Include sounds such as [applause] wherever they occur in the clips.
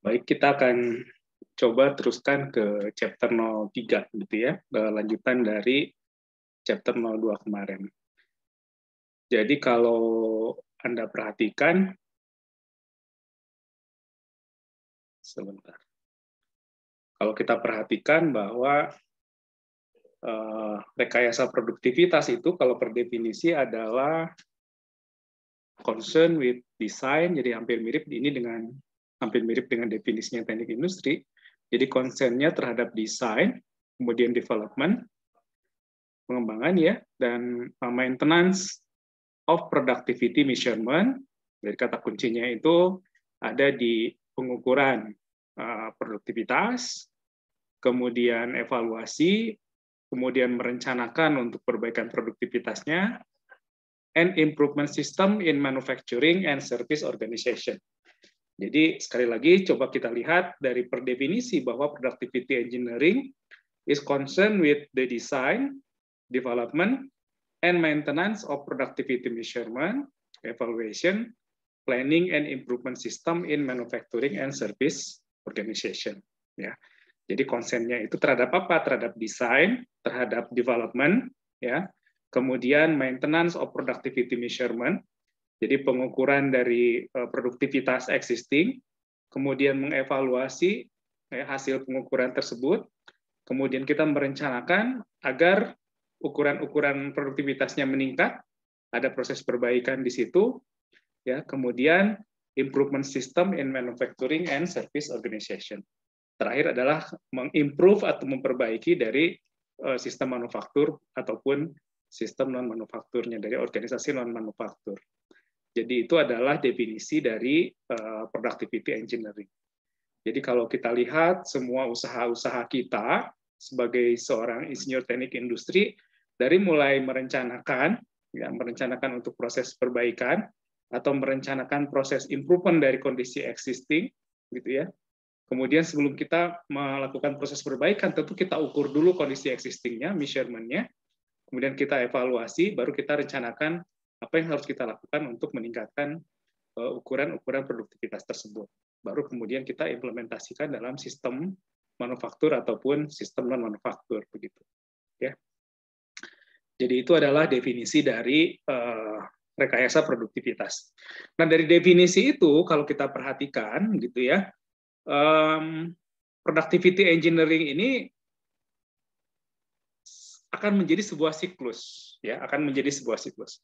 Baik, kita akan coba teruskan ke chapter 03 gitu ya, eh, lanjutan dari chapter 02 kemarin. Jadi kalau Anda perhatikan sebentar. Kalau kita perhatikan bahwa eh, rekayasa produktivitas itu kalau per definisi adalah concern with design, jadi hampir mirip ini dengan hampir mirip dengan definisinya teknik industri. Jadi konsennya terhadap desain, kemudian development, pengembangan ya, dan uh, maintenance of productivity measurement. Dari kata kuncinya itu ada di pengukuran uh, produktivitas, kemudian evaluasi, kemudian merencanakan untuk perbaikan produktivitasnya, and improvement system in manufacturing and service organization. Jadi sekali lagi coba kita lihat dari per definisi bahwa productivity engineering is concerned with the design, development, and maintenance of productivity measurement, evaluation, planning and improvement system in manufacturing and service organization. Ya. Jadi konsennya itu terhadap apa? Terhadap desain, terhadap development, ya. Kemudian maintenance of productivity measurement, jadi pengukuran dari eh, produktivitas existing, kemudian mengevaluasi eh, hasil pengukuran tersebut, kemudian kita merencanakan agar ukuran-ukuran produktivitasnya meningkat, ada proses perbaikan di situ, ya kemudian improvement system in manufacturing and service organization. Terakhir adalah mengimprove atau memperbaiki dari eh, sistem manufaktur ataupun sistem non manufakturnya dari organisasi non manufaktur. Jadi itu adalah definisi dari eh, productivity engineering. Jadi kalau kita lihat semua usaha-usaha kita sebagai seorang insinyur teknik industri dari mulai merencanakan ya merencanakan untuk proses perbaikan atau merencanakan proses improvement dari kondisi existing gitu ya. Kemudian sebelum kita melakukan proses perbaikan tentu kita ukur dulu kondisi existingnya, measurementnya, kemudian kita evaluasi, baru kita rencanakan apa yang harus kita lakukan untuk meningkatkan eh, ukuran-ukuran produktivitas tersebut. Baru kemudian kita implementasikan dalam sistem manufaktur ataupun sistem non manufaktur begitu. Ya. Jadi itu adalah definisi dari uh, rekayasa produktivitas. Nah dari definisi itu kalau kita perhatikan gitu ya, um, productivity engineering ini akan menjadi sebuah siklus, ya, akan menjadi sebuah siklus.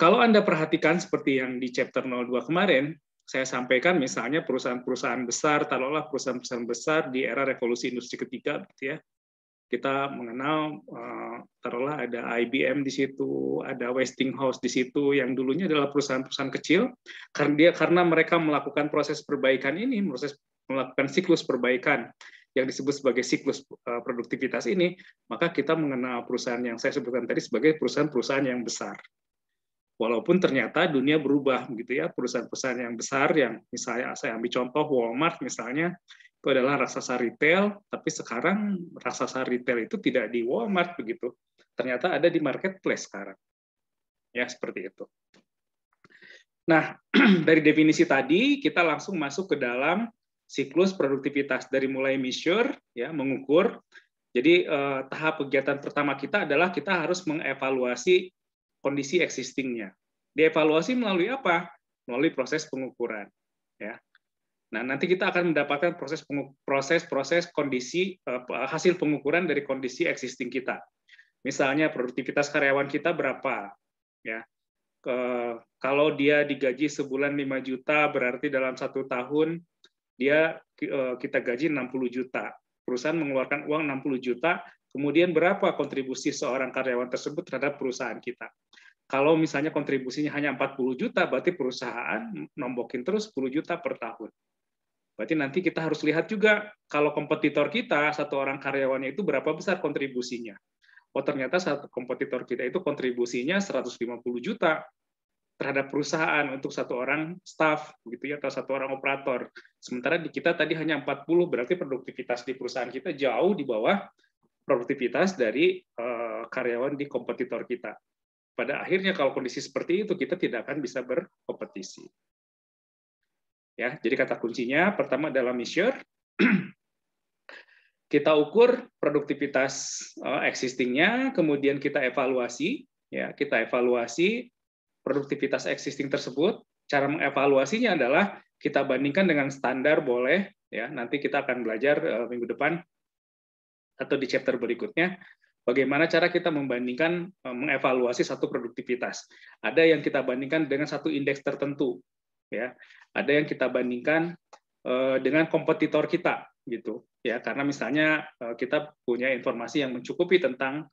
Kalau Anda perhatikan seperti yang di chapter 02 kemarin, saya sampaikan misalnya perusahaan-perusahaan besar, taruhlah perusahaan-perusahaan besar di era revolusi industri ketiga gitu ya. Kita mengenal eh, taruhlah ada IBM di situ, ada Westinghouse di situ yang dulunya adalah perusahaan-perusahaan kecil karena dia karena mereka melakukan proses perbaikan ini, proses melakukan siklus perbaikan yang disebut sebagai siklus eh, produktivitas ini, maka kita mengenal perusahaan yang saya sebutkan tadi sebagai perusahaan-perusahaan yang besar. Walaupun ternyata dunia berubah gitu ya, perusahaan-perusahaan yang besar yang misalnya saya ambil contoh Walmart misalnya itu adalah raksasa retail, tapi sekarang raksasa retail itu tidak di Walmart begitu. Ternyata ada di marketplace sekarang. Ya, seperti itu. Nah, [clears throat] dari definisi tadi kita langsung masuk ke dalam siklus produktivitas dari mulai measure ya mengukur. Jadi eh, tahap kegiatan pertama kita adalah kita harus mengevaluasi kondisi existingnya. Dievaluasi melalui apa? Melalui proses pengukuran. Ya. Nah nanti kita akan mendapatkan proses proses proses kondisi eh, hasil pengukuran dari kondisi existing kita. Misalnya produktivitas karyawan kita berapa, ya kalau dia digaji sebulan 5 juta berarti dalam satu tahun dia eh, kita gaji 60 juta. Perusahaan mengeluarkan uang 60 juta, kemudian berapa kontribusi seorang karyawan tersebut terhadap perusahaan kita. Kalau misalnya kontribusinya hanya 40 juta, berarti perusahaan nombokin terus 10 juta per tahun. Berarti nanti kita harus lihat juga kalau kompetitor kita, satu orang karyawannya itu berapa besar kontribusinya. Oh ternyata satu kompetitor kita itu kontribusinya 150 juta, terhadap perusahaan untuk satu orang staff gitu ya atau satu orang operator. Sementara di kita tadi hanya 40 berarti produktivitas di perusahaan kita jauh di bawah produktivitas dari uh, karyawan di kompetitor kita. Pada akhirnya kalau kondisi seperti itu kita tidak akan bisa berkompetisi. Ya, jadi kata kuncinya pertama adalah measure. [clears throat] kita ukur produktivitas uh, existingnya, kemudian kita evaluasi, ya kita evaluasi produktivitas existing tersebut, cara mengevaluasinya adalah kita bandingkan dengan standar boleh ya nanti kita akan belajar eh, minggu depan atau di chapter berikutnya bagaimana cara kita membandingkan eh, mengevaluasi satu produktivitas ada yang kita bandingkan dengan satu indeks tertentu ya ada yang kita bandingkan eh, dengan kompetitor kita gitu ya karena misalnya kita punya informasi yang mencukupi tentang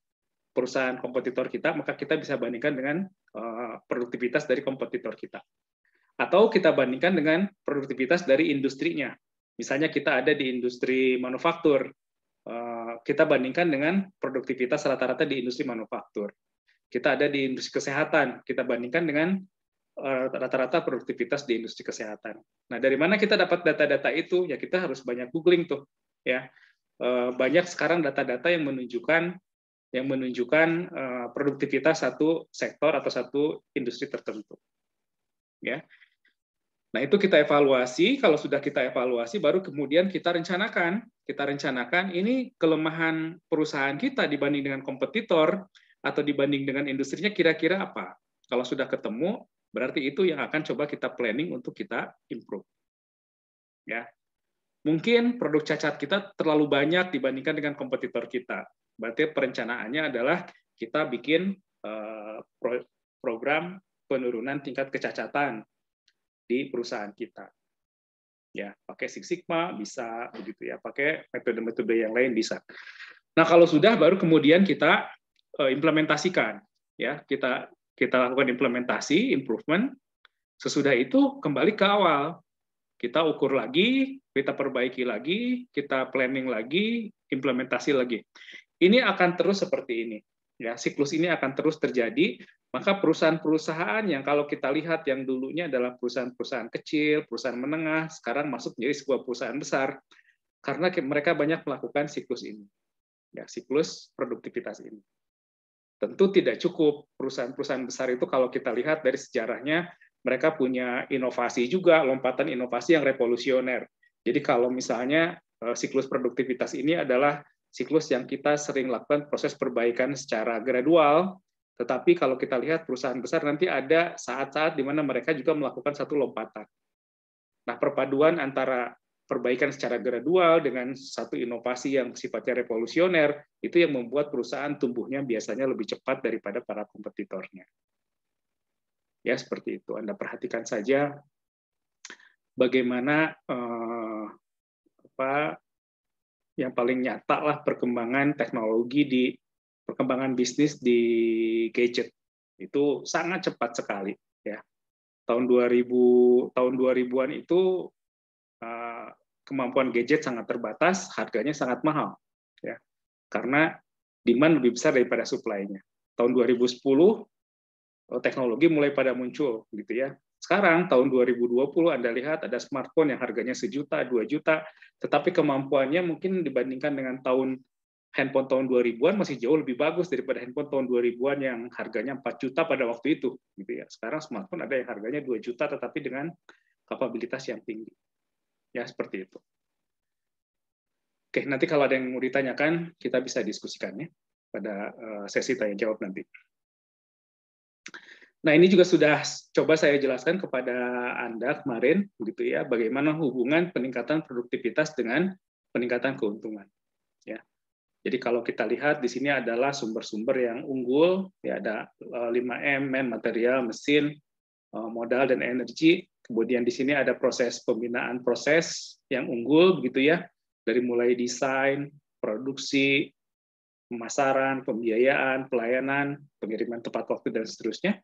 perusahaan kompetitor kita, maka kita bisa bandingkan dengan eh, produktivitas dari kompetitor kita. Atau kita bandingkan dengan produktivitas dari industrinya. Misalnya kita ada di industri manufaktur, eh, kita bandingkan dengan produktivitas rata-rata di industri manufaktur. Kita ada di industri kesehatan, kita bandingkan dengan eh, rata-rata produktivitas di industri kesehatan. Nah, dari mana kita dapat data-data itu? Ya kita harus banyak googling tuh, ya. Banyak sekarang data-data yang menunjukkan yang menunjukkan eh, produktivitas satu sektor atau satu industri tertentu. Ya. Nah, itu kita evaluasi, kalau sudah kita evaluasi baru kemudian kita rencanakan. Kita rencanakan ini kelemahan perusahaan kita dibanding dengan kompetitor atau dibanding dengan industrinya kira-kira apa. Kalau sudah ketemu, berarti itu yang akan coba kita planning untuk kita improve. Ya. Mungkin produk cacat kita terlalu banyak dibandingkan dengan kompetitor kita. Berarti perencanaannya adalah kita bikin eh, program penurunan tingkat kecacatan di perusahaan kita. Ya, pakai Six Sigma bisa begitu ya, pakai metode-metode yang lain bisa. Nah, kalau sudah baru kemudian kita eh, implementasikan ya, kita kita lakukan implementasi, improvement. Sesudah itu kembali ke awal. Kita ukur lagi, kita perbaiki lagi, kita planning lagi, implementasi lagi. Ini akan terus seperti ini. Ya, siklus ini akan terus terjadi. Maka perusahaan-perusahaan yang kalau kita lihat yang dulunya adalah perusahaan-perusahaan kecil, perusahaan menengah, sekarang masuk menjadi sebuah perusahaan besar karena mereka banyak melakukan siklus ini. Ya, siklus produktivitas ini. Tentu tidak cukup perusahaan-perusahaan besar itu kalau kita lihat dari sejarahnya mereka punya inovasi juga, lompatan inovasi yang revolusioner. Jadi kalau misalnya eh, siklus produktivitas ini adalah siklus yang kita sering lakukan proses perbaikan secara gradual. Tetapi kalau kita lihat perusahaan besar nanti ada saat-saat di mana mereka juga melakukan satu lompatan. Nah, perpaduan antara perbaikan secara gradual dengan satu inovasi yang sifatnya revolusioner itu yang membuat perusahaan tumbuhnya biasanya lebih cepat daripada para kompetitornya. Ya, seperti itu. Anda perhatikan saja bagaimana eh, apa yang paling nyata lah perkembangan teknologi di perkembangan bisnis di gadget itu sangat cepat sekali ya tahun 2000 tahun 2000-an itu eh, kemampuan gadget sangat terbatas harganya sangat mahal ya karena demand lebih besar daripada supply-nya tahun 2010 eh, teknologi mulai pada muncul gitu ya sekarang tahun 2020 Anda lihat ada smartphone yang harganya sejuta, dua juta, tetapi kemampuannya mungkin dibandingkan dengan tahun handphone tahun 2000-an masih jauh lebih bagus daripada handphone tahun 2000-an yang harganya 4 juta pada waktu itu gitu ya. Sekarang smartphone ada yang harganya 2 juta tetapi dengan kapabilitas yang tinggi. Ya, seperti itu. Oke, nanti kalau ada yang mau ditanyakan, kita bisa diskusikannya pada eh, sesi tanya jawab nanti. Nah, ini juga sudah coba saya jelaskan kepada Anda kemarin, begitu ya, bagaimana hubungan peningkatan produktivitas dengan peningkatan keuntungan. Ya. Jadi kalau kita lihat di sini adalah sumber-sumber yang unggul, ya ada 5M, eh, man, material, mesin, eh, modal dan energi. Kemudian di sini ada proses pembinaan proses yang unggul begitu ya, dari mulai desain, produksi, pemasaran, pembiayaan, pelayanan, pengiriman tepat waktu dan seterusnya.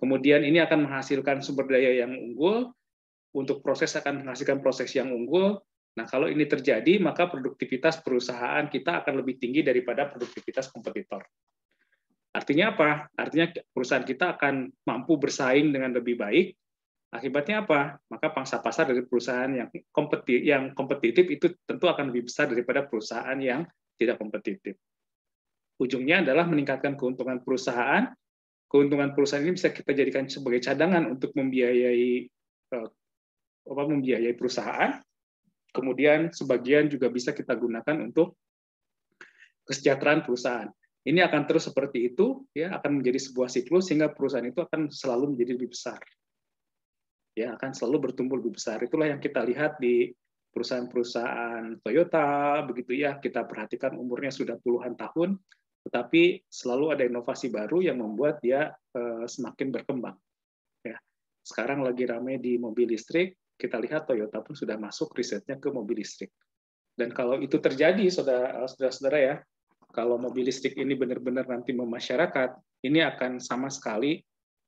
Kemudian ini akan menghasilkan sumber daya yang unggul, untuk proses akan menghasilkan proses yang unggul. Nah, kalau ini terjadi, maka produktivitas perusahaan kita akan lebih tinggi daripada produktivitas kompetitor. Artinya apa? Artinya perusahaan kita akan mampu bersaing dengan lebih baik. Akibatnya apa? Maka pangsa pasar dari perusahaan yang kompetitif, yang kompetitif itu tentu akan lebih besar daripada perusahaan yang tidak kompetitif. Ujungnya adalah meningkatkan keuntungan perusahaan keuntungan perusahaan ini bisa kita jadikan sebagai cadangan untuk membiayai eh, apa membiayai perusahaan. Kemudian sebagian juga bisa kita gunakan untuk kesejahteraan perusahaan. Ini akan terus seperti itu, ya akan menjadi sebuah siklus sehingga perusahaan itu akan selalu menjadi lebih besar. Ya, akan selalu bertumbuh lebih besar. Itulah yang kita lihat di perusahaan-perusahaan Toyota begitu ya kita perhatikan umurnya sudah puluhan tahun tetapi selalu ada inovasi baru yang membuat dia eh, semakin berkembang. Ya. Sekarang lagi ramai di mobil listrik, kita lihat Toyota pun sudah masuk risetnya ke mobil listrik. Dan kalau itu terjadi, eh, saudara-saudara ya, kalau mobil listrik ini benar-benar nanti memasyarakat, ini akan sama sekali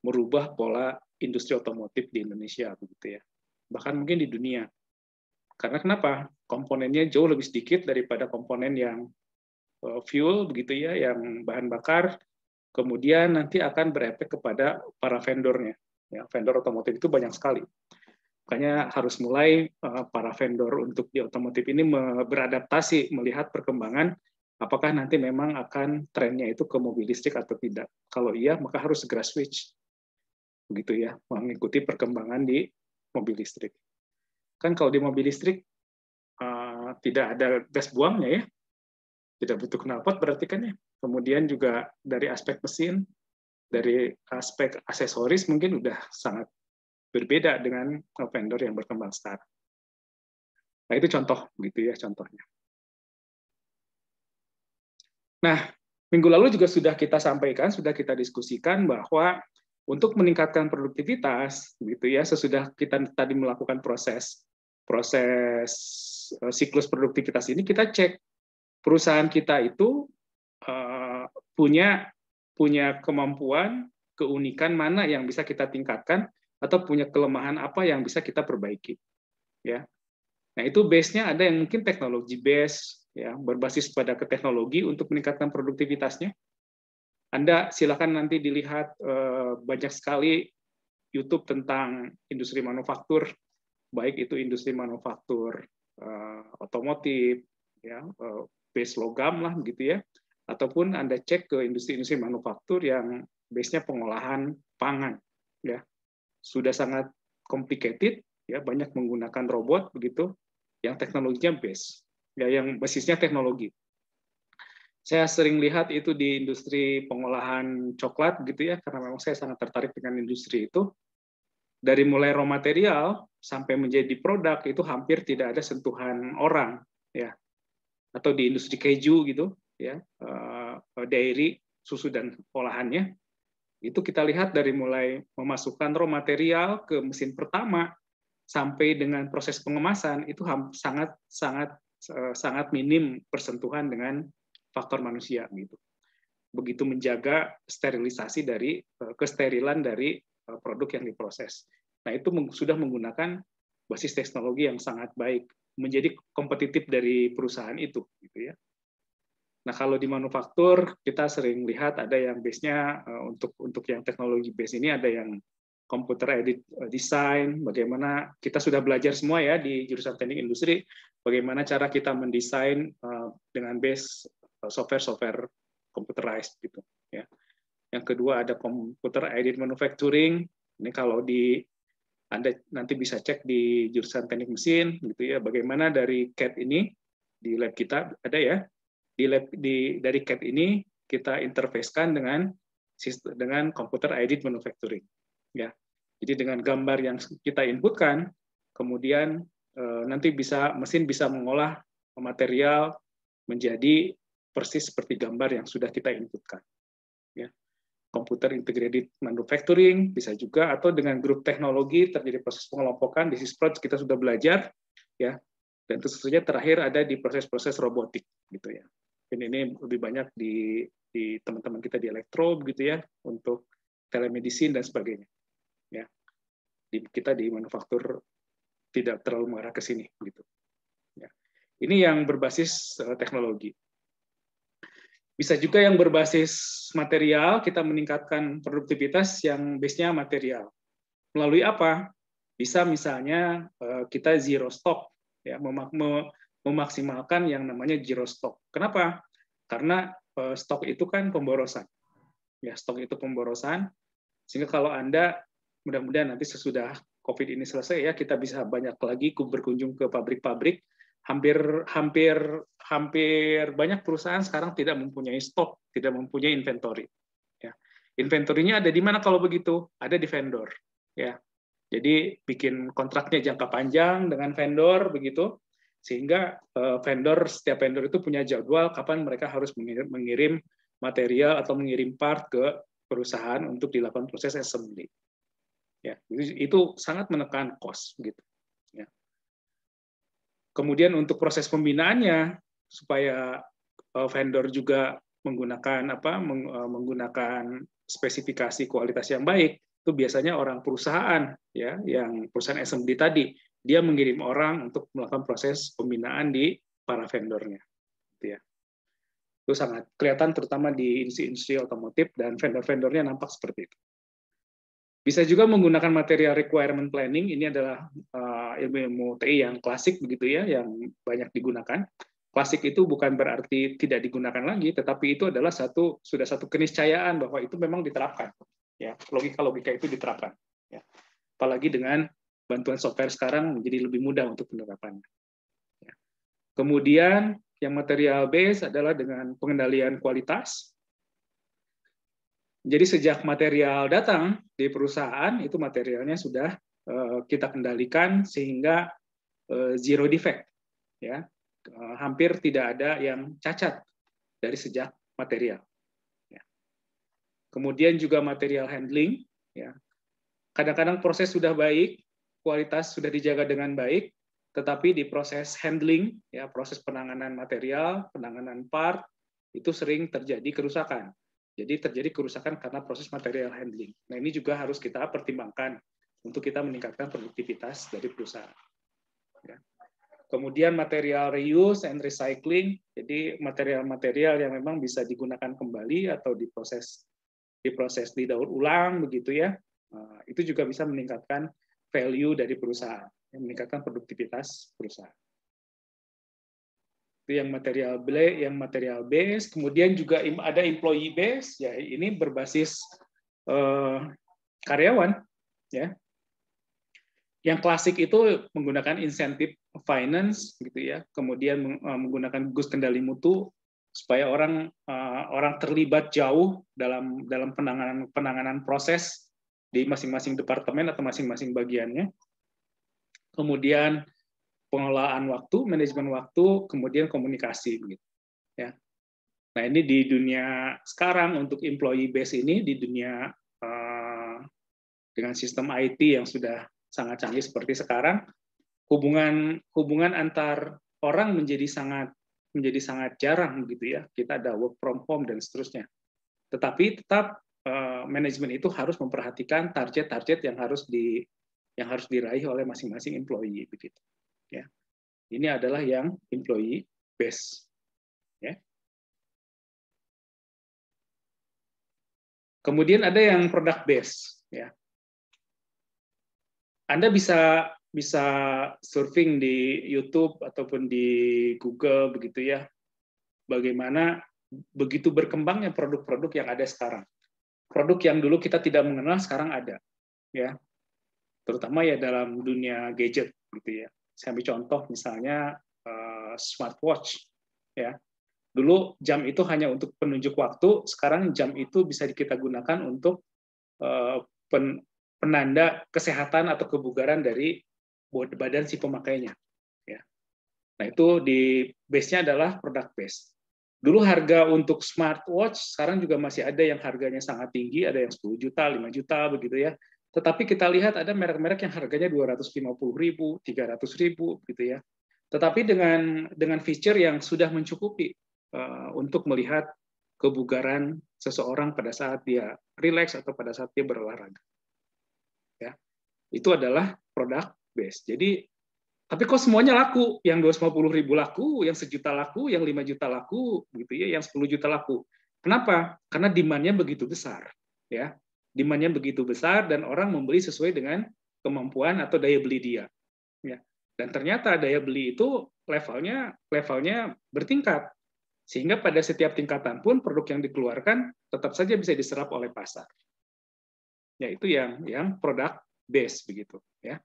merubah pola industri otomotif di Indonesia, begitu ya. Bahkan mungkin di dunia. Karena kenapa? Komponennya jauh lebih sedikit daripada komponen yang Eh, fuel begitu ya yang bahan bakar kemudian nanti akan berefek kepada para vendornya ya vendor otomotif itu banyak sekali makanya harus mulai eh, para vendor untuk di otomotif ini beradaptasi melihat perkembangan apakah nanti memang akan trennya itu ke mobil listrik atau tidak. Kalau iya, maka harus segera switch. Begitu ya, mengikuti perkembangan di mobil listrik. Kan kalau di mobil listrik eh, tidak ada gas buangnya ya, tidak butuh knalpot berarti kan ya. Kemudian juga dari aspek mesin, dari aspek aksesoris mungkin udah sangat berbeda dengan vendor yang berkembang sekarang. Nah, itu contoh gitu ya contohnya. Nah, minggu lalu juga sudah kita sampaikan, sudah kita diskusikan bahwa untuk meningkatkan produktivitas gitu ya sesudah kita tadi melakukan proses proses eh, siklus produktivitas ini kita cek perusahaan kita itu uh, punya punya kemampuan, keunikan mana yang bisa kita tingkatkan atau punya kelemahan apa yang bisa kita perbaiki. Ya. Nah, itu base-nya ada yang mungkin teknologi base ya, berbasis pada ke teknologi untuk meningkatkan produktivitasnya. Anda silakan nanti dilihat uh, banyak sekali YouTube tentang industri manufaktur, baik itu industri manufaktur uh, otomotif, ya, uh, base logam lah gitu ya, ataupun Anda cek ke industri-industri manufaktur yang base-nya pengolahan pangan ya. Sudah sangat complicated ya, banyak menggunakan robot begitu yang teknologinya base ya yang basisnya teknologi. Saya sering lihat itu di industri pengolahan coklat gitu ya karena memang saya sangat tertarik dengan industri itu. Dari mulai raw material sampai menjadi produk itu hampir tidak ada sentuhan orang ya atau di industri keju gitu ya eh, eh, dairy susu dan olahannya itu kita lihat dari mulai memasukkan raw material ke mesin pertama sampai dengan proses pengemasan itu sangat sangat eh, sangat minim persentuhan dengan faktor manusia gitu begitu menjaga sterilisasi dari kesterilan dari produk yang diproses nah itu sudah menggunakan basis teknologi yang sangat baik menjadi kompetitif dari perusahaan itu gitu ya. Nah, kalau di manufaktur kita sering lihat ada yang base-nya eh, untuk untuk yang teknologi base ini ada yang komputer edit eh, design, bagaimana kita sudah belajar semua ya di jurusan teknik industri bagaimana cara kita mendesain eh, dengan base software-software computerized gitu ya. Yang kedua ada komputer edit manufacturing. Ini kalau di anda nanti bisa cek di jurusan teknik mesin gitu ya bagaimana dari CAD ini di lab kita ada ya di lab di dari CAD ini kita interfacekan dengan dengan komputer aided manufacturing ya. Jadi dengan gambar yang kita inputkan kemudian e, nanti bisa mesin bisa mengolah material menjadi persis seperti gambar yang sudah kita inputkan. Ya. Komputer integrated manufacturing, bisa juga atau dengan grup teknologi terjadi proses pengelompokan di Sysproj kita sudah belajar ya. Dan tentu tentunya terakhir ada di proses-proses robotik gitu ya. Dan ini lebih banyak di di teman-teman kita di elektro gitu ya untuk telemedicine dan sebagainya. Ya. Di, kita di manufaktur tidak terlalu mengarah ke sini gitu. Ya. Ini yang berbasis eh, teknologi. Bisa juga yang berbasis material, kita meningkatkan produktivitas yang base-nya material. Melalui apa? Bisa misalnya eh, kita zero stock, ya, memaksimalkan yang namanya zero stock. Kenapa? Karena eh, stok itu kan pemborosan. Ya, stok itu pemborosan. Sehingga kalau Anda mudah-mudahan nanti sesudah COVID ini selesai ya, kita bisa banyak lagi berkunjung ke pabrik-pabrik hampir hampir hampir banyak perusahaan sekarang tidak mempunyai stok, tidak mempunyai inventory. Ya. Inventorinya ada di mana kalau begitu? Ada di vendor. Ya. Jadi bikin kontraknya jangka panjang dengan vendor begitu, sehingga eh, vendor setiap vendor itu punya jadwal kapan mereka harus mengirim, material atau mengirim part ke perusahaan untuk dilakukan proses assembly. Ya, itu sangat menekan cost gitu. Kemudian untuk proses pembinaannya supaya eh, vendor juga menggunakan apa eh, menggunakan spesifikasi kualitas yang baik itu biasanya orang perusahaan ya yang perusahaan SMD tadi dia mengirim orang untuk melakukan proses pembinaan di para vendornya gitu ya itu sangat kelihatan terutama di industri-industri otomotif dan vendor-vendornya nampak seperti itu bisa juga menggunakan material requirement planning. Ini adalah uh, ilmu-ilmu TI yang klasik begitu ya, yang banyak digunakan. Klasik itu bukan berarti tidak digunakan lagi, tetapi itu adalah satu sudah satu keniscayaan bahwa itu memang diterapkan. Ya, logika-logika itu diterapkan. Ya. Apalagi dengan bantuan software sekarang menjadi lebih mudah untuk penerapannya. Kemudian yang material base adalah dengan pengendalian kualitas, jadi sejak material datang di perusahaan itu materialnya sudah eh, kita kendalikan sehingga eh, zero defect ya eh, hampir tidak ada yang cacat dari sejak material ya. kemudian juga material handling ya kadang-kadang proses sudah baik kualitas sudah dijaga dengan baik tetapi di proses handling ya proses penanganan material penanganan part itu sering terjadi kerusakan jadi terjadi kerusakan karena proses material handling. Nah ini juga harus kita pertimbangkan untuk kita meningkatkan produktivitas dari perusahaan. Ya. Kemudian material reuse and recycling, jadi material-material yang memang bisa digunakan kembali atau diproses diproses daur ulang begitu ya, eh, itu juga bisa meningkatkan value dari perusahaan, meningkatkan produktivitas perusahaan yang material B, yang material base, kemudian juga ada employee base, ya ini berbasis uh, karyawan, ya. Yang klasik itu menggunakan insentif finance, gitu ya, kemudian eh, menggunakan gugus kendali mutu supaya orang uh, orang terlibat jauh dalam dalam penanganan penanganan proses di masing-masing departemen atau masing-masing bagiannya. Kemudian pengelolaan waktu, manajemen waktu, kemudian komunikasi begitu. Ya. Nah, ini di dunia sekarang untuk employee base ini di dunia eh, dengan sistem IT yang sudah sangat canggih seperti sekarang, hubungan hubungan antar orang menjadi sangat menjadi sangat jarang gitu ya. Kita ada work from home dan seterusnya. Tetapi tetap eh, manajemen itu harus memperhatikan target-target yang harus di yang harus diraih oleh masing-masing employee begitu. Ya. Ini adalah yang employee base. Ya. Kemudian ada yang product base. Ya. Anda bisa bisa surfing di YouTube ataupun di Google begitu ya. Bagaimana begitu berkembangnya produk-produk yang ada sekarang. Produk yang dulu kita tidak mengenal sekarang ada, ya. Terutama ya dalam dunia gadget gitu ya. Saya ambil contoh misalnya uh, smartwatch ya. Dulu jam itu hanya untuk penunjuk waktu, sekarang jam itu bisa kita gunakan untuk uh, pen, penanda kesehatan atau kebugaran dari badan si pemakainya. Ya. Nah itu di base-nya adalah produk base. Dulu harga untuk smartwatch sekarang juga masih ada yang harganya sangat tinggi, ada yang 10 juta, 5 juta begitu ya. Tetapi kita lihat ada merek-merek yang harganya 250 ribu, 300 ribu, gitu ya. Tetapi dengan dengan feature yang sudah mencukupi uh, untuk melihat kebugaran seseorang pada saat dia rileks atau pada saat dia berolahraga. Ya. Itu adalah produk base. Jadi tapi kok semuanya laku? Yang 250 ribu laku, yang sejuta laku, yang lima juta laku, gitu ya, yang 10 juta laku. Kenapa? Karena demand-nya begitu besar, ya demandnya begitu besar dan orang membeli sesuai dengan kemampuan atau daya beli dia. Ya. Dan ternyata daya beli itu levelnya levelnya bertingkat sehingga pada setiap tingkatan pun produk yang dikeluarkan tetap saja bisa diserap oleh pasar. Ya, itu yang yang produk base begitu ya.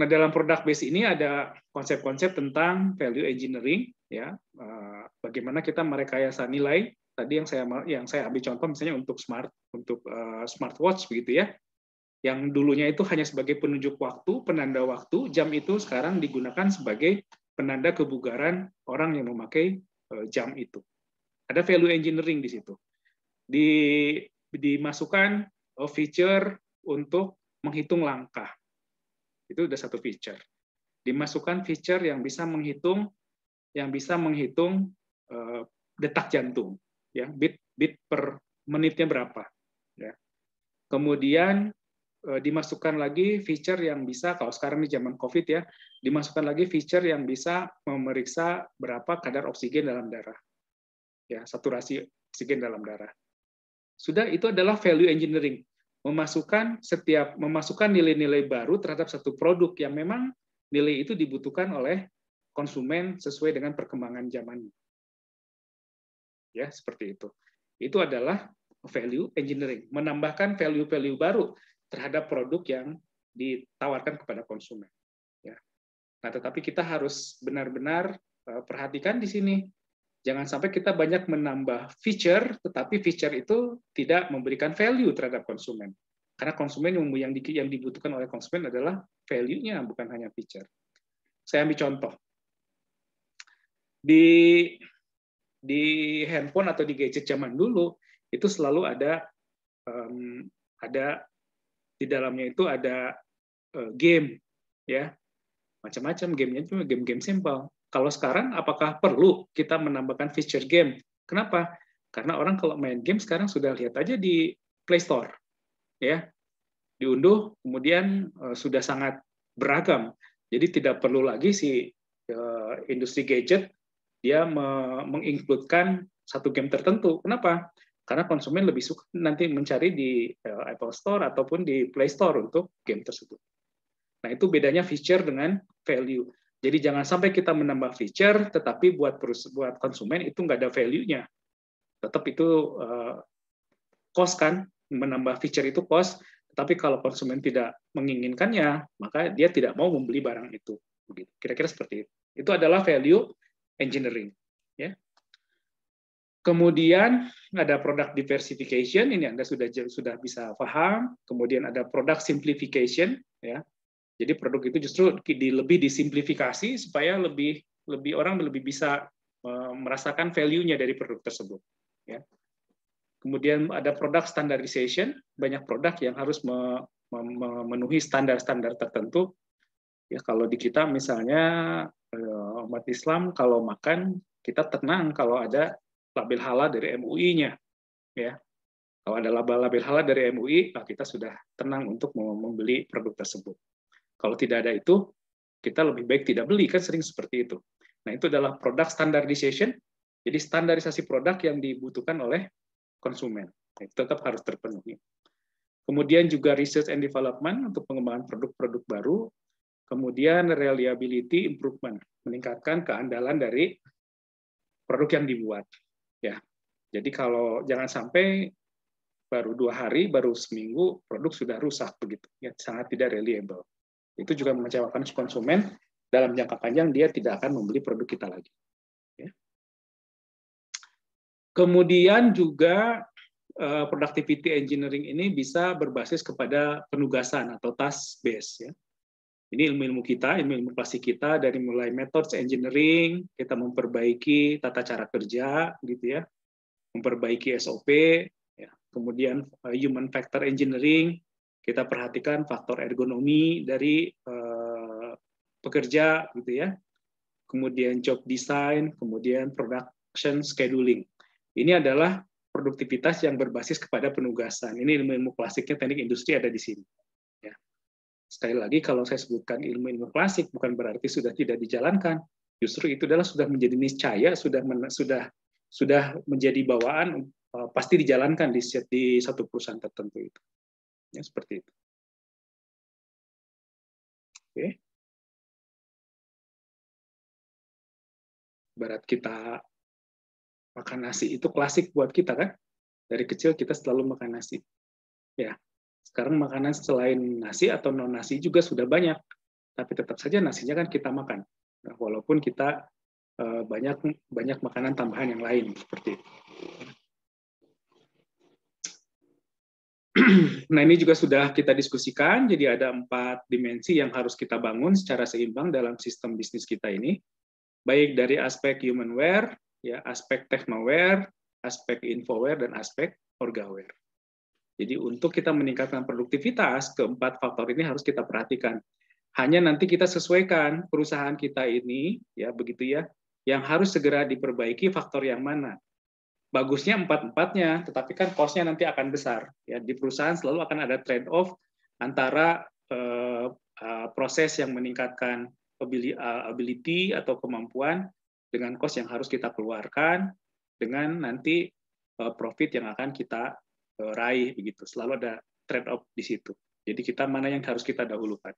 Nah, dalam produk base ini ada konsep-konsep tentang value engineering ya, eh, bagaimana kita merekayasa nilai tadi yang saya yang saya ambil contoh misalnya untuk smart untuk uh, smartwatch begitu ya yang dulunya itu hanya sebagai penunjuk waktu penanda waktu jam itu sekarang digunakan sebagai penanda kebugaran orang yang memakai uh, jam itu ada value engineering di situ di dimasukkan uh, feature untuk menghitung langkah itu sudah satu feature dimasukkan feature yang bisa menghitung yang bisa menghitung uh, detak jantung ya bit bit per menitnya berapa. Ya. Kemudian eh, dimasukkan lagi feature yang bisa kalau sekarang di zaman COVID ya dimasukkan lagi feature yang bisa memeriksa berapa kadar oksigen dalam darah ya saturasi oksigen dalam darah sudah itu adalah value engineering memasukkan setiap memasukkan nilai-nilai baru terhadap satu produk yang memang nilai itu dibutuhkan oleh konsumen sesuai dengan perkembangan zamannya ya seperti itu. Itu adalah value engineering, menambahkan value-value baru terhadap produk yang ditawarkan kepada konsumen. Ya. Nah, tetapi kita harus benar-benar eh, perhatikan di sini, jangan sampai kita banyak menambah feature, tetapi feature itu tidak memberikan value terhadap konsumen. Karena konsumen yang yang dibutuhkan oleh konsumen adalah value-nya, bukan hanya feature. Saya ambil contoh. Di di handphone atau di gadget zaman dulu itu selalu ada um, ada di dalamnya itu ada uh, game ya macam-macam gamenya cuma game-game simpel kalau sekarang apakah perlu kita menambahkan feature game kenapa karena orang kalau main game sekarang sudah lihat aja di Play Store ya diunduh kemudian uh, sudah sangat beragam jadi tidak perlu lagi si uh, industri gadget dia menginkludkan satu game tertentu. Kenapa? Karena konsumen lebih suka nanti mencari di eh, Apple Store ataupun di Play Store untuk game tersebut. Nah, itu bedanya feature dengan value. Jadi jangan sampai kita menambah feature, tetapi buat buat konsumen itu nggak ada value-nya. Tetap itu uh, cost kan, menambah feature itu cost, tetapi kalau konsumen tidak menginginkannya, maka dia tidak mau membeli barang itu. Kira-kira seperti itu. Itu adalah value engineering. Ya. Kemudian ada produk diversification, ini Anda sudah sudah bisa paham. Kemudian ada produk simplification, ya. Jadi produk itu justru di, lebih disimplifikasi supaya lebih lebih orang lebih bisa merasakan value-nya dari produk tersebut. Ya. Kemudian ada produk standardization, banyak produk yang harus memenuhi standar-standar tertentu. Ya, kalau di kita misalnya umat Islam kalau makan kita tenang kalau ada label halal dari MUI-nya ya kalau ada label-label halal dari MUI nah kita sudah tenang untuk membeli produk tersebut kalau tidak ada itu kita lebih baik tidak beli kan sering seperti itu nah itu adalah produk standardization jadi standarisasi produk yang dibutuhkan oleh konsumen nah, itu tetap harus terpenuhi kemudian juga research and development untuk pengembangan produk-produk baru Kemudian reliability improvement, meningkatkan keandalan dari produk yang dibuat. Ya, jadi kalau jangan sampai baru dua hari, baru seminggu produk sudah rusak begitu, ya sangat tidak reliable. Itu juga mengecewakan konsumen. Dalam jangka panjang dia tidak akan membeli produk kita lagi. Ya. Kemudian juga eh, productivity engineering ini bisa berbasis kepada penugasan atau task base ya. Ini ilmu-ilmu kita, ilmu-ilmu plastik kita dari mulai methods engineering, kita memperbaiki tata cara kerja, gitu ya, memperbaiki SOP, ya. kemudian eh, human factor engineering, kita perhatikan faktor ergonomi dari uh, pekerja, gitu ya, kemudian job design, kemudian production scheduling. Ini adalah produktivitas yang berbasis kepada penugasan. Ini ilmu-ilmu plastiknya teknik industri ada di sini. Sekali lagi, kalau saya sebutkan ilmu-ilmu klasik, bukan berarti sudah tidak dijalankan. Justru itu adalah sudah menjadi niscaya, sudah men, sudah sudah menjadi bawaan, eh, pasti dijalankan di, di satu perusahaan tertentu itu. Ya, seperti itu. Oke. Barat kita makan nasi itu klasik buat kita kan? Dari kecil kita selalu makan nasi. Ya, sekarang makanan selain nasi atau non nasi juga sudah banyak, tapi tetap saja nasinya kan kita makan. Nah, walaupun kita eh, banyak banyak makanan tambahan yang lain seperti itu. [clears throat] Nah ini juga sudah kita diskusikan, jadi ada empat dimensi yang harus kita bangun secara seimbang dalam sistem bisnis kita ini, baik dari aspek humanware, ya aspek technoware, aspek infoware, dan aspek orgaware. Jadi untuk kita meningkatkan produktivitas, keempat faktor ini harus kita perhatikan. Hanya nanti kita sesuaikan perusahaan kita ini, ya begitu ya, yang harus segera diperbaiki faktor yang mana. Bagusnya empat-empatnya, tetapi kan cost-nya nanti akan besar. Ya, di perusahaan selalu akan ada trade-off antara eh, eh proses yang meningkatkan eh, ability atau kemampuan dengan cost yang harus kita keluarkan, dengan nanti eh, profit yang akan kita raih begitu. Selalu ada trade off di situ. Jadi kita mana yang harus kita dahulukan.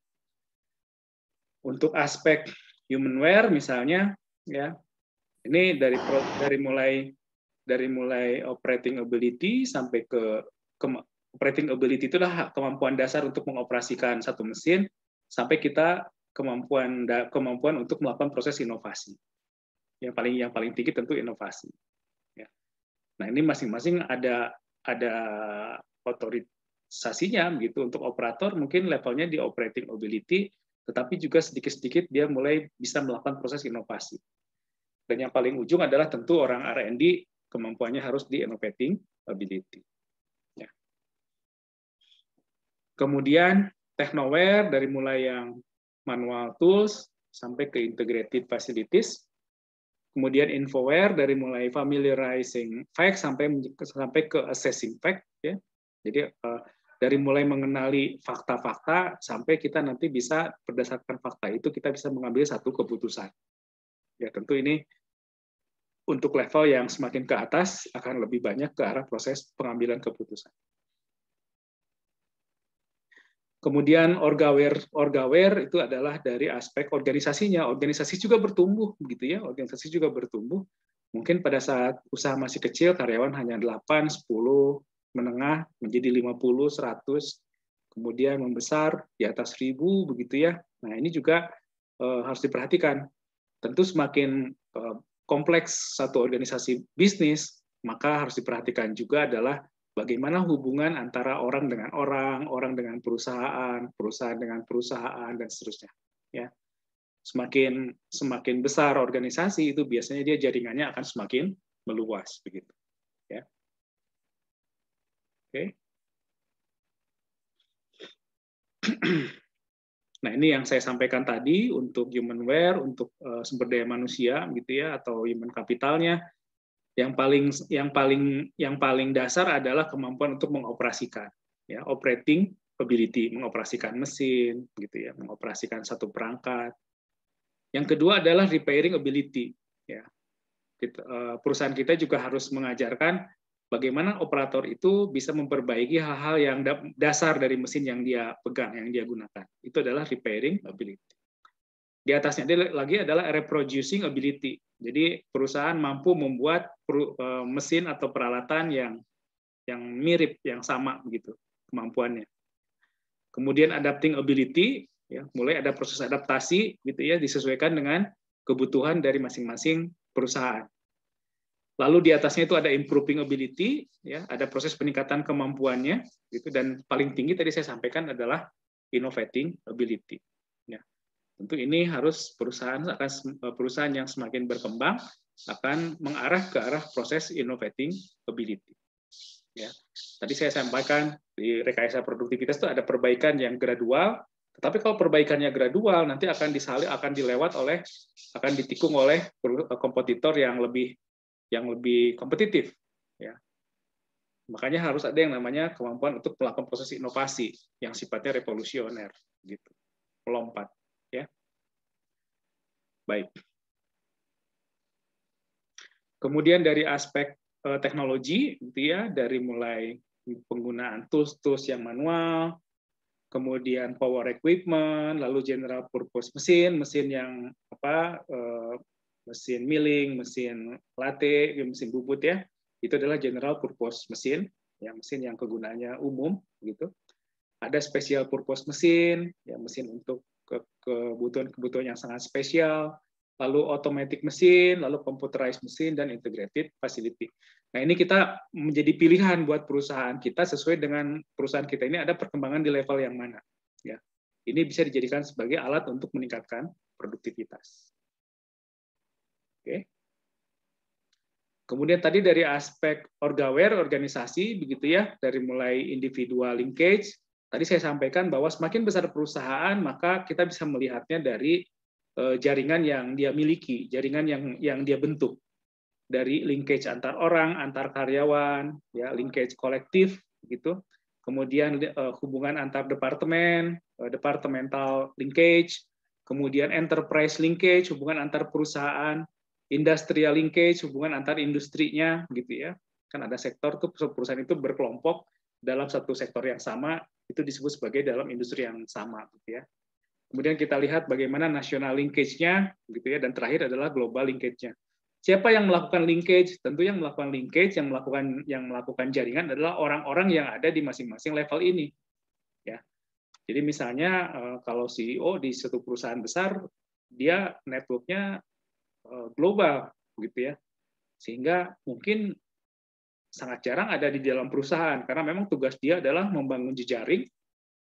Untuk aspek humanware misalnya ya ini dari dari mulai dari mulai operating ability sampai ke, ke operating ability itulah kemampuan dasar untuk mengoperasikan satu mesin sampai kita kemampuan kemampuan untuk melakukan proses inovasi yang paling yang paling tinggi tentu inovasi ya. nah ini masing-masing ada ada otorisasinya begitu untuk operator mungkin levelnya di operating ability tetapi juga sedikit-sedikit dia mulai bisa melakukan proses inovasi. Dan yang paling ujung adalah tentu orang R&D kemampuannya harus di innovating ability. Ya. Kemudian technoware dari mulai yang manual tools sampai ke integrated facilities kemudian infoware dari mulai familiarizing fact sampai sampai ke assessing fact ya. Jadi eh, dari mulai mengenali fakta-fakta sampai kita nanti bisa berdasarkan fakta itu kita bisa mengambil satu keputusan. Ya tentu ini untuk level yang semakin ke atas akan lebih banyak ke arah proses pengambilan keputusan. Kemudian orgaware, orgaware itu adalah dari aspek organisasinya. Organisasi juga bertumbuh, begitu ya. Organisasi juga bertumbuh. Mungkin pada saat usaha masih kecil, karyawan hanya 8, 10, menengah menjadi 50, 100, kemudian membesar di atas 1000 begitu ya. Nah, ini juga eh, harus diperhatikan. Tentu semakin eh, kompleks satu organisasi bisnis, maka harus diperhatikan juga adalah bagaimana hubungan antara orang dengan orang, orang dengan perusahaan, perusahaan dengan perusahaan dan seterusnya. Ya, semakin semakin besar organisasi itu biasanya dia jaringannya akan semakin meluas begitu. Ya, oke. [clears throat] Nah, ini yang saya sampaikan tadi untuk humanware, untuk eh, sumber daya manusia gitu ya atau human capitalnya yang paling yang paling yang paling dasar adalah kemampuan untuk mengoperasikan, ya, operating ability, mengoperasikan mesin, gitu ya, mengoperasikan satu perangkat. Yang kedua adalah repairing ability, ya. Eh, perusahaan kita juga harus mengajarkan bagaimana operator itu bisa memperbaiki hal-hal yang dasar dari mesin yang dia pegang, yang dia gunakan. Itu adalah repairing ability. Di atasnya lagi adalah reproducing ability. Jadi perusahaan mampu membuat eh, mesin atau peralatan yang yang mirip, yang sama begitu kemampuannya. Kemudian adapting ability, ya, mulai ada proses adaptasi gitu ya disesuaikan dengan kebutuhan dari masing-masing perusahaan. Lalu di atasnya itu ada improving ability, ya, ada proses peningkatan kemampuannya, gitu. Dan paling tinggi tadi saya sampaikan adalah innovating ability. Tentu ini harus perusahaan akan eh, perusahaan yang semakin berkembang akan mengarah ke arah proses innovating ability. Ya. Tadi saya sampaikan di rekayasa produktivitas itu ada perbaikan yang gradual, tetapi kalau perbaikannya gradual nanti akan disalib akan dilewat oleh akan ditikung oleh eh, kompetitor yang lebih yang lebih kompetitif ya. Makanya harus ada yang namanya kemampuan untuk melakukan proses inovasi yang sifatnya revolusioner gitu. Melompat. Baik. Kemudian dari aspek eh, teknologi, gitu ya, dari mulai penggunaan tools-tools yang manual, kemudian power equipment, lalu general purpose mesin, mesin yang apa, eh, mesin milling, mesin latte, mesin bubut ya, itu adalah general purpose mesin, ya mesin yang kegunaannya umum gitu. Ada special purpose mesin, ya mesin untuk kebutuhan-kebutuhan yang sangat spesial, lalu automatic mesin, lalu computerized mesin, dan integrated facility. Nah ini kita menjadi pilihan buat perusahaan kita sesuai dengan perusahaan kita ini ada perkembangan di level yang mana. Ya, ini bisa dijadikan sebagai alat untuk meningkatkan produktivitas. Oke. Kemudian tadi dari aspek orgaware organisasi begitu ya, dari mulai individual linkage, Tadi saya sampaikan bahwa semakin besar perusahaan, maka kita bisa melihatnya dari eh, jaringan yang dia miliki, jaringan yang yang dia bentuk dari linkage antar orang, antar karyawan, ya linkage kolektif gitu. Kemudian eh, hubungan antar departemen, eh, departmental linkage, kemudian enterprise linkage, hubungan antar perusahaan, industrial linkage, hubungan antar industrinya gitu ya. Kan ada sektor tuh perusahaan itu berkelompok dalam satu sektor yang sama itu disebut sebagai dalam industri yang sama gitu ya. Kemudian kita lihat bagaimana national linkage-nya gitu ya dan terakhir adalah global linkage-nya. Siapa yang melakukan linkage? Tentu yang melakukan linkage, yang melakukan yang melakukan jaringan adalah orang-orang yang ada di masing-masing level ini. Ya. Jadi misalnya eh, kalau CEO di satu perusahaan besar, dia network-nya eh, global gitu ya. Sehingga mungkin sangat jarang ada di dalam perusahaan karena memang tugas dia adalah membangun jejaring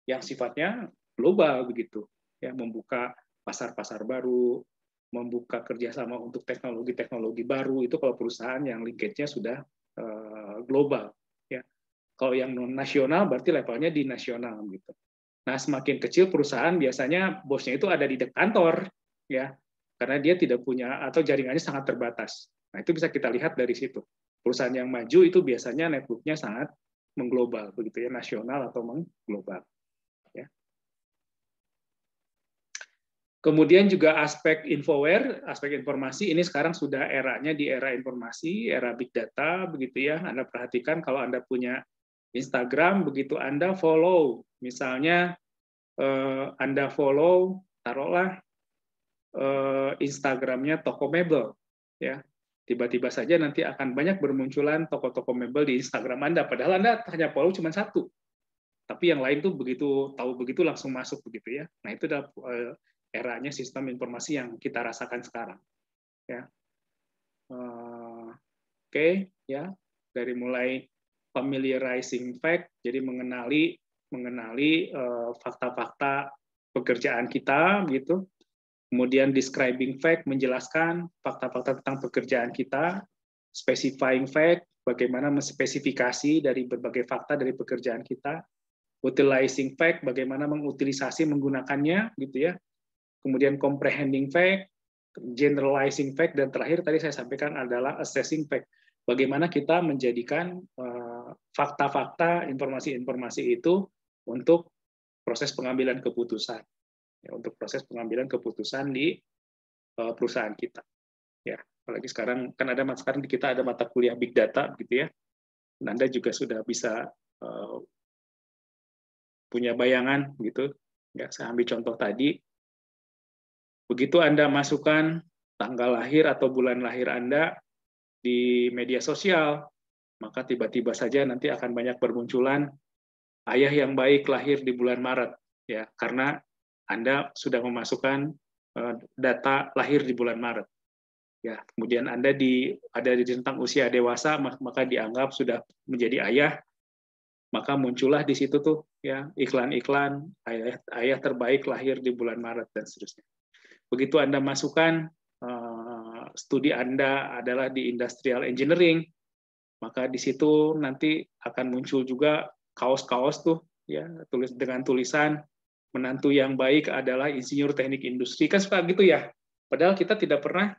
yang sifatnya global begitu ya membuka pasar-pasar baru membuka kerjasama untuk teknologi-teknologi baru itu kalau perusahaan yang linkage-nya sudah eh, global ya kalau yang non nasional berarti levelnya di nasional gitu nah semakin kecil perusahaan biasanya bosnya itu ada di kantor ya karena dia tidak punya atau jaringannya sangat terbatas nah itu bisa kita lihat dari situ Perusahaan yang maju itu biasanya networknya sangat mengglobal, begitu ya, nasional atau mengglobal. Ya. Kemudian juga aspek infoware, aspek informasi ini sekarang sudah eranya di era informasi, era big data, begitu ya. Anda perhatikan kalau Anda punya Instagram, begitu Anda follow, misalnya eh, Anda follow, taruhlah eh, Instagramnya toko mebel, ya tiba-tiba saja nanti akan banyak bermunculan toko-toko mebel di Instagram Anda. Padahal Anda hanya follow cuma satu. Tapi yang lain tuh begitu tahu begitu langsung masuk begitu ya. Nah, itu adalah eh, eranya sistem informasi yang kita rasakan sekarang. Ya. Eh, oke, okay, ya. Dari mulai familiarizing fact, jadi mengenali mengenali eh, fakta-fakta pekerjaan kita gitu kemudian describing fact menjelaskan fakta-fakta tentang pekerjaan kita, specifying fact bagaimana menspesifikasi dari berbagai fakta dari pekerjaan kita, utilizing fact bagaimana mengutilisasi menggunakannya gitu ya. Kemudian comprehending fact, generalizing fact dan terakhir tadi saya sampaikan adalah assessing fact. Bagaimana kita menjadikan eh, fakta-fakta, informasi-informasi itu untuk proses pengambilan keputusan ya, untuk proses pengambilan keputusan di uh, perusahaan kita. Ya, apalagi sekarang kan ada sekarang di kita ada mata kuliah big data gitu ya. Dan Anda juga sudah bisa uh, punya bayangan gitu. Ya, saya ambil contoh tadi. Begitu Anda masukkan tanggal lahir atau bulan lahir Anda di media sosial, maka tiba-tiba saja nanti akan banyak bermunculan ayah yang baik lahir di bulan Maret ya karena anda sudah memasukkan eh, data lahir di bulan Maret. Ya, kemudian Anda di ada di tentang usia dewasa maka dianggap sudah menjadi ayah. Maka muncullah di situ tuh ya iklan-iklan ayah ayah terbaik lahir di bulan Maret dan seterusnya. Begitu Anda masukkan eh, studi Anda adalah di industrial engineering, maka di situ nanti akan muncul juga kaos-kaos tuh ya tulis dengan tulisan menantu yang baik adalah insinyur teknik industri kan suka gitu ya padahal kita tidak pernah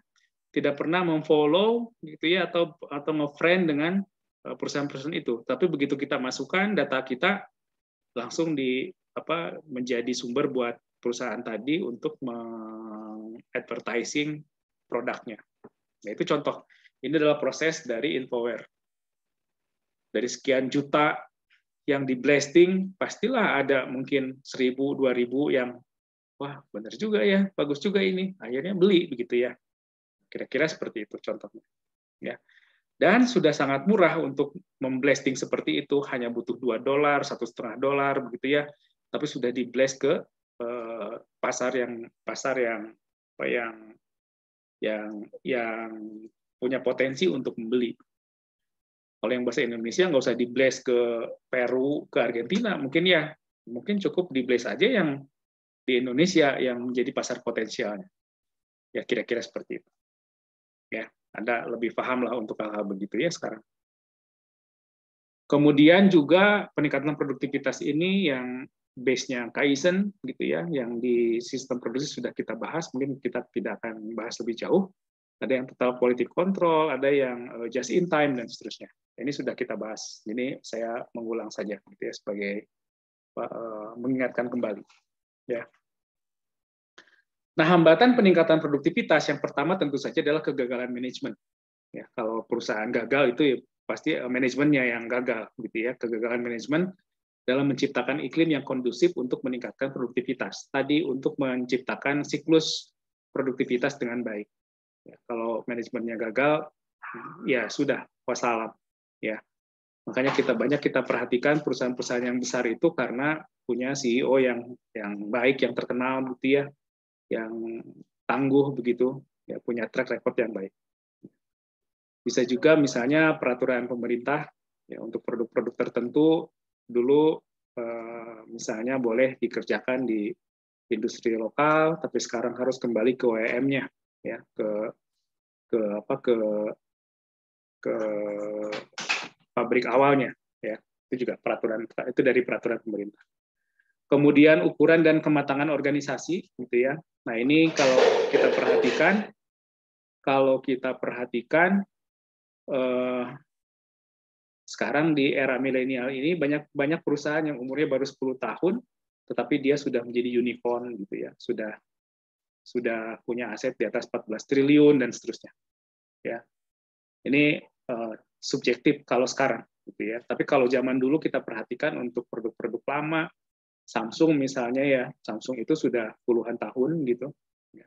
tidak pernah memfollow gitu ya atau atau ngefriend dengan eh, perusahaan-perusahaan itu tapi begitu kita masukkan data kita langsung di apa menjadi sumber buat perusahaan tadi untuk mengadvertising produknya nah itu contoh ini adalah proses dari infoware dari sekian juta yang di blasting pastilah ada mungkin 1000 2000 yang wah benar juga ya, bagus juga ini. Akhirnya beli begitu ya. Kira-kira seperti itu contohnya. Ya. Dan sudah sangat murah untuk memblasting seperti itu, hanya butuh dua dolar, satu setengah dolar begitu ya. Tapi sudah di blast ke eh, pasar yang pasar yang apa yang yang yang punya potensi untuk membeli kalau yang bahasa Indonesia nggak usah dibles ke Peru, ke Argentina, mungkin ya, mungkin cukup dibles aja yang di Indonesia yang menjadi pasar potensialnya. Ya kira-kira seperti itu. Ya, Anda lebih paham lah untuk hal-hal begitu ya sekarang. Kemudian juga peningkatan produktivitas ini yang base-nya Kaizen gitu ya, yang di sistem produksi sudah kita bahas, mungkin kita tidak akan bahas lebih jauh ada yang tetap politik kontrol, ada yang eh, just in time dan seterusnya. Ini sudah kita bahas. Ini saya mengulang saja gitu ya sebagai uh, mengingatkan kembali. Ya. Nah, hambatan peningkatan produktivitas yang pertama tentu saja adalah kegagalan manajemen. Ya, kalau perusahaan gagal itu ya pasti manajemennya yang gagal gitu ya. Kegagalan manajemen dalam menciptakan iklim yang kondusif untuk meningkatkan produktivitas. Tadi untuk menciptakan siklus produktivitas dengan baik. Ya, kalau manajemennya gagal, ya sudah wassalam. Ya, makanya kita banyak kita perhatikan perusahaan-perusahaan yang besar itu karena punya CEO yang yang baik, yang terkenal, gitu ya, yang tangguh begitu, ya punya track record yang baik. Bisa juga misalnya peraturan pemerintah ya untuk produk-produk tertentu dulu eh, misalnya boleh dikerjakan di industri lokal, tapi sekarang harus kembali ke WM-nya ya ke ke apa ke ke pabrik awalnya ya itu juga peraturan itu dari peraturan pemerintah kemudian ukuran dan kematangan organisasi gitu ya nah ini kalau kita perhatikan kalau kita perhatikan eh, sekarang di era milenial ini banyak banyak perusahaan yang umurnya baru 10 tahun tetapi dia sudah menjadi unicorn gitu ya sudah sudah punya aset di atas 14 triliun dan seterusnya. Ya. Ini uh, subjektif kalau sekarang gitu ya. Tapi kalau zaman dulu kita perhatikan untuk produk-produk lama Samsung misalnya ya, Samsung itu sudah puluhan tahun gitu. Ya.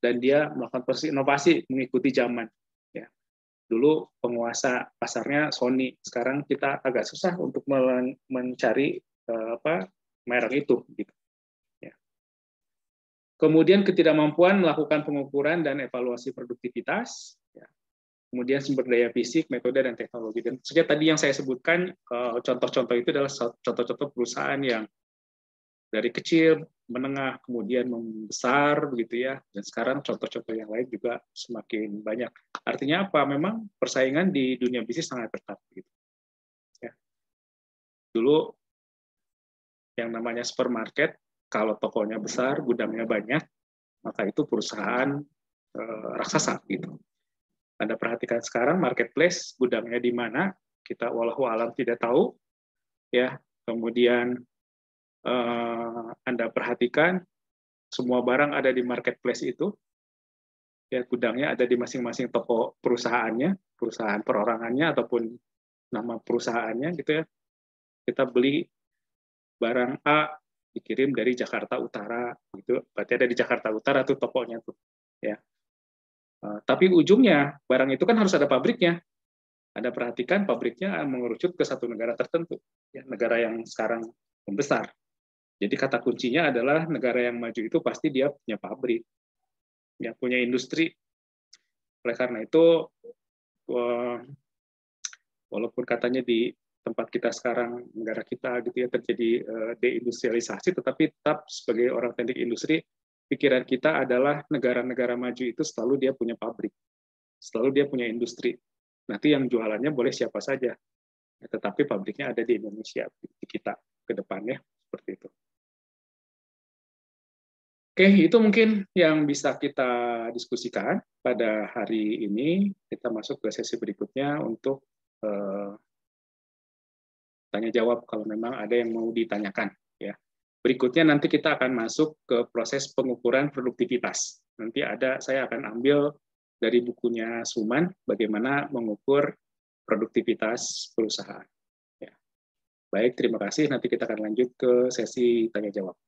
Dan dia melakukan inovasi mengikuti zaman ya. Dulu penguasa pasarnya Sony, sekarang kita agak susah untuk mencari uh, apa merek itu gitu. Kemudian ketidakmampuan melakukan pengukuran dan evaluasi produktivitas. Ya. Kemudian sumber daya fisik, metode, dan teknologi. Dan sejak tadi yang saya sebutkan, eh, contoh-contoh itu adalah contoh-contoh perusahaan yang dari kecil, menengah, kemudian membesar, begitu ya. Dan sekarang contoh-contoh yang lain juga semakin banyak. Artinya apa? Memang persaingan di dunia bisnis sangat ketat. Gitu. Ya. Dulu yang namanya supermarket kalau tokonya besar, gudangnya banyak, maka itu perusahaan e, raksasa gitu. Anda perhatikan sekarang marketplace gudangnya di mana, kita walau alam tidak tahu ya. Kemudian e, Anda perhatikan semua barang ada di marketplace itu. Ya, gudangnya ada di masing-masing toko perusahaannya, perusahaan perorangannya ataupun nama perusahaannya gitu ya. Kita beli barang A dikirim dari Jakarta Utara gitu berarti ada di Jakarta Utara tuh tokonya tuh ya eh, tapi ujungnya barang itu kan harus ada pabriknya anda perhatikan pabriknya mengerucut ke satu negara tertentu ya, negara yang sekarang membesar jadi kata kuncinya adalah negara yang maju itu pasti dia punya pabrik dia punya industri oleh karena itu eh, walaupun katanya di tempat kita sekarang negara kita gitu ya terjadi eh, deindustrialisasi tetapi tetap sebagai orang teknik industri pikiran kita adalah negara-negara maju itu selalu dia punya pabrik selalu dia punya industri nanti yang jualannya boleh siapa saja ya, tetapi pabriknya ada di Indonesia di kita ke depannya seperti itu Oke, itu mungkin yang bisa kita diskusikan pada hari ini. Kita masuk ke sesi berikutnya untuk eh, tanya jawab kalau memang ada yang mau ditanyakan ya. Berikutnya nanti kita akan masuk ke proses pengukuran produktivitas. Nanti ada saya akan ambil dari bukunya Suman bagaimana mengukur produktivitas perusahaan. Ya. Baik, terima kasih. Nanti kita akan lanjut ke sesi tanya jawab.